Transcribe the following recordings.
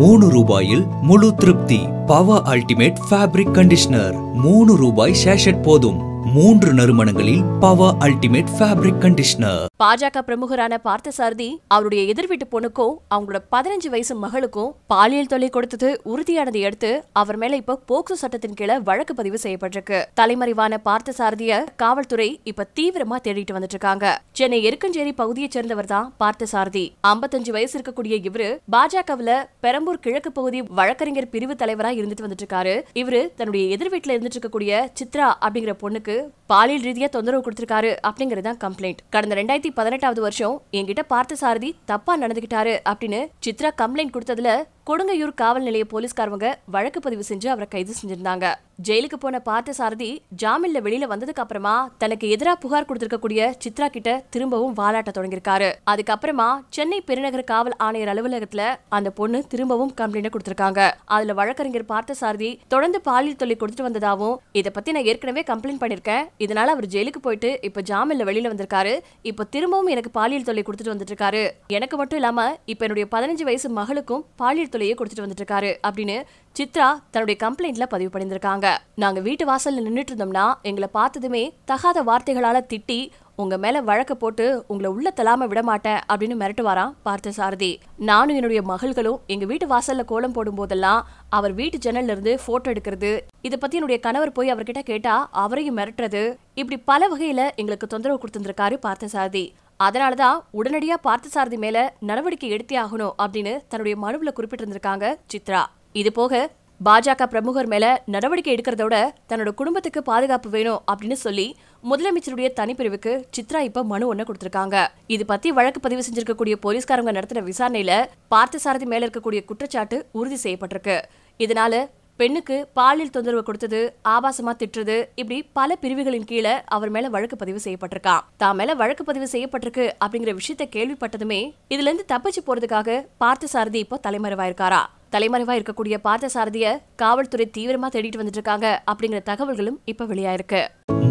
மூணு ரூபாயில் முழு திருப்தி பவர் அல்டிமேட் ஃபேப்ரிக் கண்டிஷனர் மூணு ரூபாய் சேஷட் போதும் மூன்று நறுமணங்களில் power ultimate fabric conditioner BJP பிரமுகரான பார்த்த சாரதி அவருடைய எதிர் வீட்டு பொண்ணுக்கும் அவங்களோட பதினஞ்சு வயசு மகளுக்கும் பாலியல் தொல்லை கொடுத்தது உறுதியானதை அடுத்து அவர் மேல இப்ப போக்சோ சட்டத்தின் கீழே வழக்கு பதிவு செய்யப்பட்டிருக்கு தலைமறைவான பார்த்த சாரதிய காவல்துறை இப்ப தீவிரமா தேடிட்டு வந்துட்டு இருக்காங்க சென்னை எருக்கஞ்சேரி பகுதியை சேர்ந்தவர் தான் சாரதி ஐம்பத்தஞ்சு வயசு இருக்கக்கூடிய இவரு பாஜகவுல பெரம்பூர் கிழக்கு பகுதி வழக்கறிஞர் பிரிவு தலைவரா இருந்துட்டு வந்துட்டு இருக்காரு இவரு தன்னுடைய எதிர் வீட்டுல இருந்துட்டு இருக்கக்கூடிய சித்ரா அப்படிங்கிற பொண்ணுக்கு பாலியல் ரீதியாக தொந்தரவு கொடுத்துருக்காரு அப்படிங்கறது கம்ப்ளைண்ட் கடந்த ரெண்டாயிரத்தி பதினெட்டாவது வருஷம் என்கிட்ட பார்த்த சாரதி தப்பா நடந்துகிட்டாரு அப்படின்னு சித்ரா கம்ப்ளைண்ட் கொடுத்ததுல கொடுங்கையூர் காவல் நிலைய போலீஸ்காரவங்க வழக்கு பதிவு செஞ்சு அவரை கைது செஞ்சிருந்தாங்க ஜெயிலுக்கு போன பார்த்த சாரதி ஜாமீன்ல வெளியில வந்ததுக்கு அப்புறமா தனக்கு எதிராக புகார் கொடுத்திருக்கக்கூடிய சித்ரா கிட்ட திரும்பவும் வாலாட்ட தொடங்கியிருக்காரு அதுக்கப்புறமா சென்னை பெருநகர காவல் ஆணையர் அலுவலகத்துல அந்த பொண்ணு திரும்பவும் கம்ப்ளைண்ட் கொடுத்திருக்காங்க அதுல வழக்கறிஞர் பார்த்த சாரதி தொடர்ந்து பாலியல் தொல்லை கொடுத்துட்டு வந்ததாவும் இதை பத்தி நான் ஏற்கனவே கம்ப்ளைண்ட் பண்ணிருக்கேன் இதனால அவர் ஜெயிலுக்கு போயிட்டு இப்ப ஜாமீன்ல வெளியில வந்திருக்காரு இப்ப திரும்பவும் எனக்கு பாலியல் தொல்லை கொடுத்துட்டு வந்துட்டு இருக்காரு எனக்கு மட்டும் இல்லாம இப்ப என்னுடைய பதினஞ்சு வயசு மகளுக்கும் பாலியல் வீட்டுக்குள்ளேயே கொடுத்துட்டு வந்துட்டு இருக்காரு அப்படின்னு சித்ரா தன்னுடைய கம்ப்ளைண்ட்ல பதிவு பண்ணியிருக்காங்க நாங்க வீட்டு வாசல்ல நின்றுட்டு இருந்தோம்னா எங்களை பார்த்ததுமே தகாத வார்த்தைகளால திட்டி உங்க மேல வழக்க போட்டு உங்களை உள்ள தலாம விட மாட்டேன் அப்படின்னு மிரட்டு வரான் பார்த்த சாரதி நானும் என்னுடைய மகள்களும் எங்க வீட்டு வாசல்ல கோலம் போடும் போதெல்லாம் அவர் வீட்டு ஜன்னல்ல இருந்து போட்டோ எடுக்கிறது இத பத்தி என்னுடைய கணவர் போய் அவர்கிட்ட கேட்டா அவரையும் மிரட்டுறது இப்படி பல வகையில எங்களுக்கு தொந்தரவு கொடுத்திருந்திருக்காரு பார்த்த சாரதி அதனால தான் உடனடியாக பார்த்தசாரதி மேலே நடவடிக்கை எடுத்தே ஆகணும் அப்படின்னு தன்னுடைய மனுவில் குறிப்பிட்டிருந்திருக்காங்க சித்ரா இது போக பாஜக பிரமுகர் மேல நடவடிக்கை எடுக்கிறதோட தன்னோட குடும்பத்துக்கு பாதுகாப்பு வேணும் அப்படின்னு சொல்லி முதலமைச்சருடைய தனிப்பிரிவுக்கு சித்ரா இப்ப மனு ஒண்ணு கொடுத்திருக்காங்க இது பத்தி வழக்கு பதிவு செஞ்சிருக்கக்கூடிய போலீஸ்காரங்க நடத்தின விசாரணையில பார்த்தசாரதி மேல இருக்கக்கூடிய குற்றச்சாட்டு உறுதி செய்யப்பட்டிருக்கு இதனால பெண்ணுக்கு பாலியல் தொந்தரவு கொடுத்தது ஆபாசமா திட்டுறது இப்படி பல பிரிவுகளின் கீழே அவர் மேல வழக்கு பதிவு செய்யப்பட்டிருக்கான் தான் மேல வழக்கு பதிவு செய்யப்பட்டிருக்கு அப்படிங்கிற விஷயத்த கேள்விப்பட்டதுமே இதுல இருந்து தப்பிச்சு போறதுக்காக பார்த்த சாரதி இப்போ தலைமறைவாயிருக்காரா தலைமறைவா இருக்கக்கூடிய பார்த்த காவல்துறை தீவிரமா தேடிட்டு வந்துட்டு இருக்காங்க அப்படிங்கிற தகவல்களும் இப்ப வெளியாயிருக்கு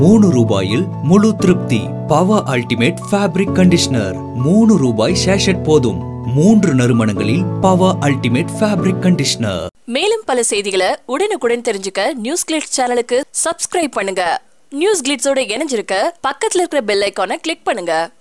மூணு ரூபாயில் முழு திருப்தி பவர் அல்டிமேட் ஃபேப்ரிக் கண்டிஷனர் மூணு ரூபாய் சேஷட் போதும் மூன்று நறுமணங்களில் பவர் அல்டிமேட் ஃபேப்ரிக் கண்டிஷனர் மேலும் பல செய்திகளை உடனுக்குடன் தெரிஞ்சுக்க நியூஸ் கிளிட்ஸ் சேனலுக்கு சப்ஸ்கிரைப் பண்ணுங்க நியூஸ் கிளிட்ஸோட இணைஞ்சிருக்க பக்கத்துல இருக்கிற பெல் ஐக்கான கிளிக் பண்ணுங்க